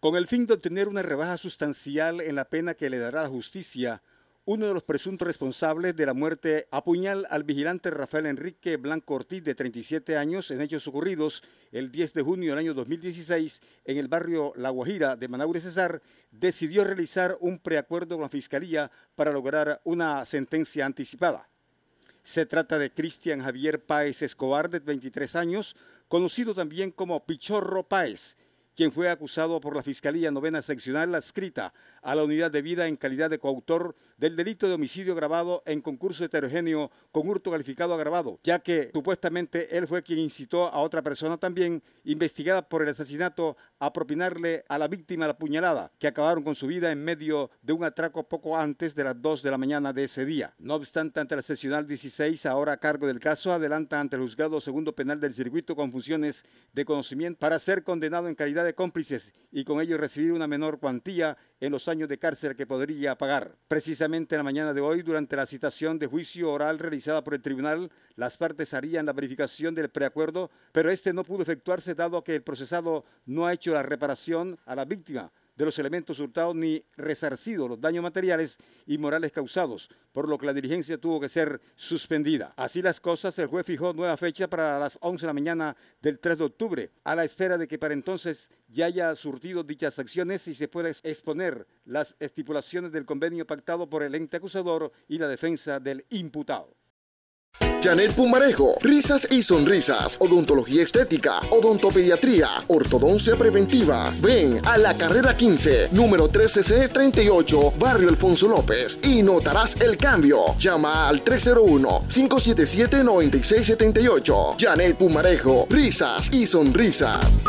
Con el fin de obtener una rebaja sustancial en la pena que le dará la justicia, uno de los presuntos responsables de la muerte a puñal al vigilante Rafael Enrique Blanco Ortiz, de 37 años, en hechos ocurridos el 10 de junio del año 2016 en el barrio La Guajira de Manaure Cesar, decidió realizar un preacuerdo con la Fiscalía para lograr una sentencia anticipada. Se trata de Cristian Javier Páez Escobar, de 23 años, conocido también como Pichorro Páez, quien fue acusado por la Fiscalía Novena Seccional escrita a la unidad de vida en calidad de coautor del delito de homicidio grabado en concurso heterogéneo con hurto calificado agravado, ya que supuestamente él fue quien incitó a otra persona también investigada por el asesinato a propinarle a la víctima la puñalada, que acabaron con su vida en medio de un atraco poco antes de las dos de la mañana de ese día. No obstante, ante la seccional 16, ahora a cargo del caso, adelanta ante el juzgado segundo penal del circuito con funciones de conocimiento para ser condenado en calidad de cómplices y con ello recibir una menor cuantía en los años de cárcel que podría pagar. Precisamente en la mañana de hoy, durante la citación de juicio oral realizada por el tribunal, las partes harían la verificación del preacuerdo, pero este no pudo efectuarse dado que el procesado no ha hecho la reparación a la víctima de los elementos hurtados ni resarcido los daños materiales y morales causados, por lo que la dirigencia tuvo que ser suspendida. Así las cosas, el juez fijó nueva fecha para las 11 de la mañana del 3 de octubre, a la espera de que para entonces ya haya surtido dichas acciones y se pueda exponer las estipulaciones del convenio pactado por el ente acusador y la defensa del imputado. Janet Pumarejo, Risas y Sonrisas, Odontología Estética, Odontopediatría, Ortodoncia Preventiva. Ven a la carrera 15, número 13C38, Barrio Alfonso López y notarás el cambio. Llama al 301-577-9678. Janet Pumarejo, Risas y Sonrisas.